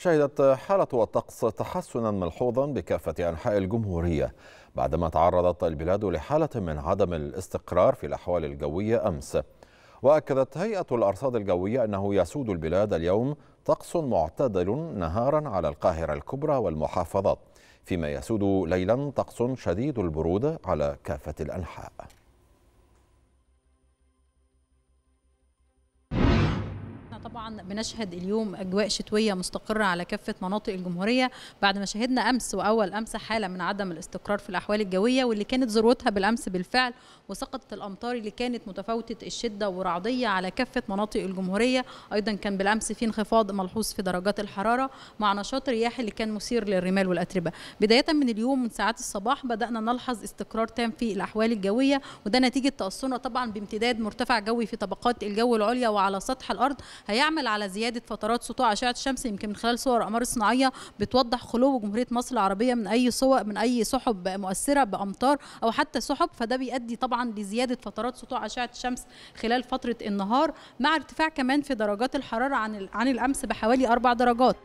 شهدت حالة الطقس تحسنا ملحوظا بكافة أنحاء الجمهورية بعدما تعرضت البلاد لحالة من عدم الاستقرار في الأحوال الجوية أمس وأكدت هيئة الأرصاد الجوية أنه يسود البلاد اليوم طقس معتدل نهارا على القاهرة الكبرى والمحافظات فيما يسود ليلا طقس شديد البرودة على كافة الأنحاء طبعا بنشهد اليوم اجواء شتويه مستقره على كافه مناطق الجمهوريه بعد ما شهدنا امس واول امس حاله من عدم الاستقرار في الاحوال الجويه واللي كانت ذروتها بالامس بالفعل وسقطت الامطار اللي كانت متفاوته الشده ورعديه على كافه مناطق الجمهوريه ايضا كان بالامس في انخفاض ملحوظ في درجات الحراره مع نشاط رياح اللي كان مثير للرمال والاتربه بدايه من اليوم من ساعات الصباح بدانا نلحظ استقرار تام في الاحوال الجويه وده نتيجه تاثرنا طبعا بامتداد مرتفع جوي في طبقات الجو العليا وعلى سطح الارض هيعمل على زياده فترات سطوع اشعه الشمس يمكن من خلال صور اقمار صناعيه بتوضح خلو جمهوريه مصر العربيه من اي صور من اي سحب مؤثره بامطار او حتى سحب فده بيؤدي طبعا لزياده فترات سطوع اشعه الشمس خلال فتره النهار مع ارتفاع كمان في درجات الحراره عن عن الامس بحوالي اربع درجات